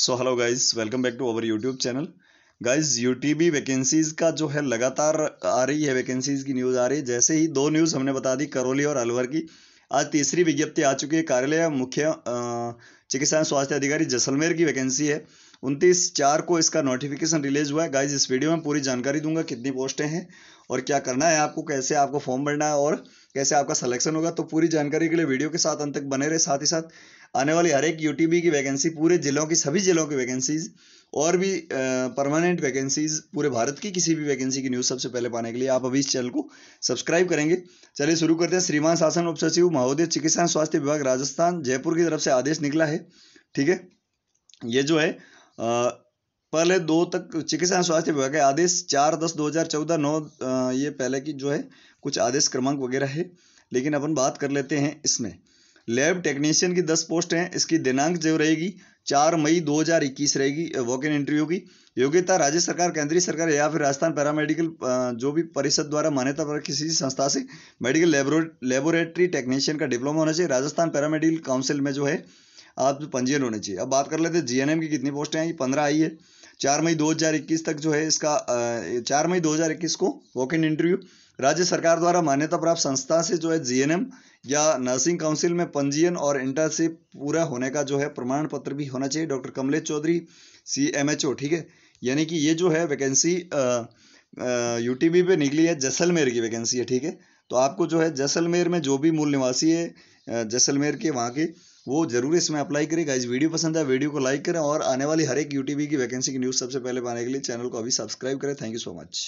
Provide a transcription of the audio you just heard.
so hello guys welcome back to our YouTube channel guys U T vacancies का जो है लगातार आ रही है वैकेंसीज़ की न्यूज़ आ रही है जैसे ही दो न्यूज़ हमने बता दी करौली और अलवर की आज तीसरी विज्ञप्ति आ चुकी है कार्यालय मुख्य चिकित्सा स्वास्थ्य अधिकारी जैसलमेर की वैकेंसी है उनतीस चार को इसका नोटिफिकेशन रिलीज हुआ है गाइज इस वीडियो में पूरी जानकारी दूंगा कितनी पोस्टें हैं और क्या करना है आपको कैसे आपको फॉर्म भरना है और कैसे आपका सिलेक्शन होगा तो पूरी जानकारी के लिए वीडियो के साथ अंत तक बने रहे साथ ही साथ आने वाली हर एक यूटीबी की वैकेंसी पूरे जिलों की सभी जिलों की वैकेंसीज और भी परमानेंट वैकेंसीज पूरे भारत की किसी भी वैकेंसी की न्यूज़ सबसे पहले पाने के लिए आप अभी इस चैनल को सब्सक्राइब करेंगे चलिए शुरू करते हैं श्रीमान शासन उप सचिव महोदय चिकित्सा स्वास्थ्य विभाग राजस्थान जयपुर की तरफ से आदेश निकला है ठीक है ये जो है पहले दो तक चिकित्सा स्वास्थ्य विभाग के आदेश चार दस दो हज़ार चौदह नौ ये पहले की जो है कुछ आदेश क्रमांक वगैरह है लेकिन अपन बात कर लेते हैं इसमें लैब टेक्नीशियन की दस पोस्ट हैं इसकी दिनांक जो रहेगी चार मई दो हजार इक्कीस रहेगी वॉक इन इंटरव्यू की योग्यता राज्य सरकार केंद्रीय सरकार या फिर राजस्थान पैरामेडिकल जो भी परिषद द्वारा मान्यता पर किसी संस्था से मेडिकल लेबोरेटरी टेक्नीशियन का डिप्लोमा होना चाहिए राजस्थान पैरामेडिकल काउंसिल में जो है आप पंजीयन होने चाहिए अब बात कर लेते हैं जीएनएम की कितनी पोस्टें हैं ये पंद्रह आई है चार मई 2021 तक जो है इसका चार मई 2021 को वॉक इन इंटरव्यू राज्य सरकार द्वारा मान्यता प्राप्त संस्था से जो है जीएनएम या नर्सिंग काउंसिल में पंजीयन और इंटर्नशिप पूरा होने का जो है प्रमाण पत्र भी होना चाहिए doctor Kamlesh Choudhary C M H O ठीक है यानी कि ये जो है वैकेंसी यूटीबी पे निकली है जैसलमेर की वैकेंसी है ठीक है तो आपको जो है जैसलमेर में जो भी मूल निवासी है जैसलमेर के वहाँ के वो जरूर इसमें अप्लाई करेगा इस वीडियो पसंद है वीडियो को लाइक करें और आने वाली हर एक यूटीबी की वैकेंसी की न्यूज़ सबसे पहले पाने के लिए चैनल को अभी सब्सक्राइब करें थैंक यू सो मच